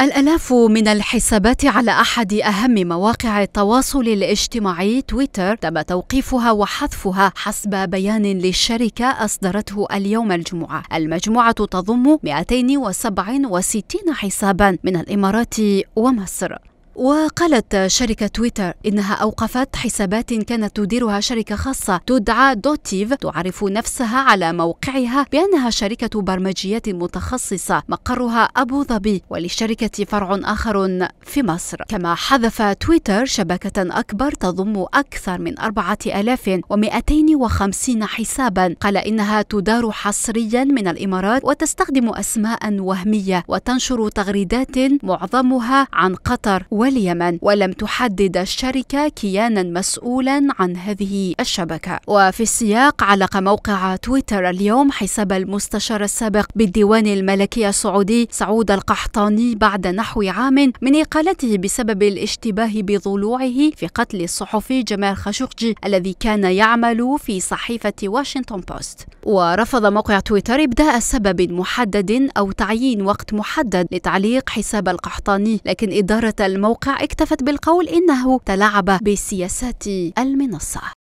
الألاف من الحسابات على أحد أهم مواقع التواصل الاجتماعي تويتر تم توقيفها وحذفها حسب بيان للشركة أصدرته اليوم الجمعة المجموعة تضم 267 حسابا من الإمارات ومصر وقالت شركة تويتر إنها أوقفت حسابات كانت تديرها شركة خاصة تدعى دوتيف تعرف نفسها على موقعها بأنها شركة برمجيات متخصصة مقرها أبو ظبي وللشركة فرع آخر في مصر كما حذف تويتر شبكة أكبر تضم أكثر من 4250 حسابا قال إنها تدار حصريا من الإمارات وتستخدم أسماء وهمية وتنشر تغريدات معظمها عن قطر و واليمن ولم تحدد الشركة كيانا مسؤولا عن هذه الشبكة وفي السياق علق موقع تويتر اليوم حساب المستشار السابق بالديوان الملكي السعودي سعود القحطاني بعد نحو عام من إقالته بسبب الاشتباه بضلوعه في قتل الصحفي جمال خاشقجي الذي كان يعمل في صحيفة واشنطن بوست ورفض موقع تويتر إبداء سبب محدد أو تعيين وقت محدد لتعليق حساب القحطاني لكن إدارة الموقع اكتفت بالقول إنه تلاعب بسياسات المنصة